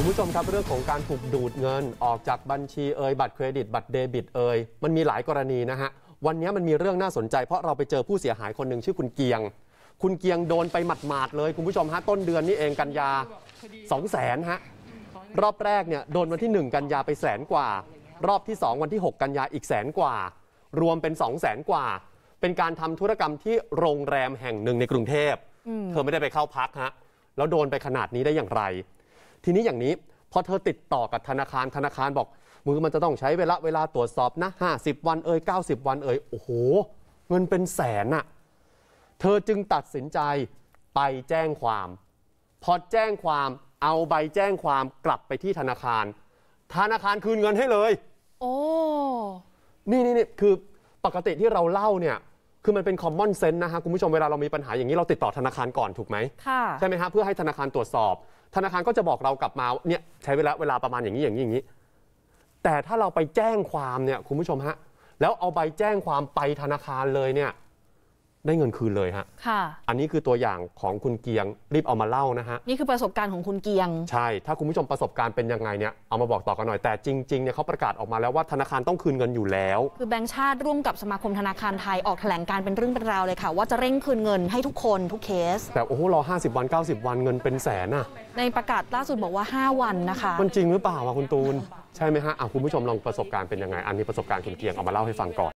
คุณผู้ชมครับเรื่องของการถูกดูดเงิน ออกจากบัญชีเอยบัตรเครดิต บัตรเดบิตเอยมันมีหลายกรณีนะฮะ วันนี้มันมีเรื่องน่าสนใจเพราะเราไปเจอผู้เสียหายคนหนึ่งชื่อคุณเกียง คุณเกียงโดนไปหมาดๆเลย คุณผู้ชมฮะต้นเดือนนี้เองกันยา 2 0 0แสนฮะ รอบแรกเนี่ยโดนวันที่ 1 กันยาไปแสนกว่า รอบที่ 2วันที่ 6 กันยาอีกแสนกว่ารวมเป็น2 0 0แสนกว่า เป็นการทำธุรกรรมที่โรงแรมแห่งหนึ่งในกรุงเทพเธอไม่ได้ไปเข้าพักฮะแล้วโดนไปขนาดนี้ได้อย่างไรทีนี้อย่างนี้ พอเธอติดต่อกับธนาคารธนาคารบอกมือมันจะต้องใช้เวลาเวลาตรวจสอบนะ 50 วันเอ่ย90 วันเอ่ยโอ้โห เงินเป็นแสนอะเธอจึงตัดสินใจไปแจ้งความ พอแจ้งความเอาใบแจ้งความกลับไปที่ธนาคาร ธนาคารคืนเงินให้เลยโอ้ นี่นี่นี่คือปกติที่เราเล่าเนี่ยคือมันเป็นคอมมอนเซนต์นะฮะ คุณผู้ชมเวลาเรามีปัญหาอย่างนี้เราติดต่อธนาคารก่อนถูกไหมค่ะใช่ไหมฮะเพื่อให้ธนาคารตรวจสอบ ธนาคารก็จะบอกเรากลับมาเนี่ยใช้เวลาเวลาประมาณอย่างนี้อย่างนี้ อย่างนี้ แต่ถ้าเราไปแจ้งความเนี่ยคุณผู้ชมฮะ แล้วเอาใบแจ้งความไปธนาคารเลยเนี่ยได้เงินคืนเลยฮะค่ะ อันนี้คือตัวอย่างของคุณเกียงรีบเอามาเล่านะฮะ นี่คือประสบการณ์ของคุณเกียง ใช่ ถ้าคุณผู้ชมประสบการณ์เป็นยังไงเนี่ยเอามาบอกต่อกันหน่อย แต่จริง ๆ เนี่ยเขาประกาศออกมาแล้วว่าธนาคารต้องคืนเงินอยู่แล้ว คือแบงค์ชาติร่วมกับสมาคมธนาคารไทยออกแถลงการเป็นเรื่องเป็นราวเลยค่ะ ว่าจะเร่งคืนเงินให้ทุกคนทุกเคส แต่โอ้โหรอ 50 วัน 90 วันเงินเป็นแสนอะในประกาศล่าสุดบอกว่า 5 วันนะคะมันจริงหรือเปล่าวะคุณตูน ใช่ไหมฮะ อ่ะคุณผู้ชมลองประสบการณ์เป็นยังไง อันนี้ประสบการณ์คุณเกียงเอามาเล่าให้ฟังก่อน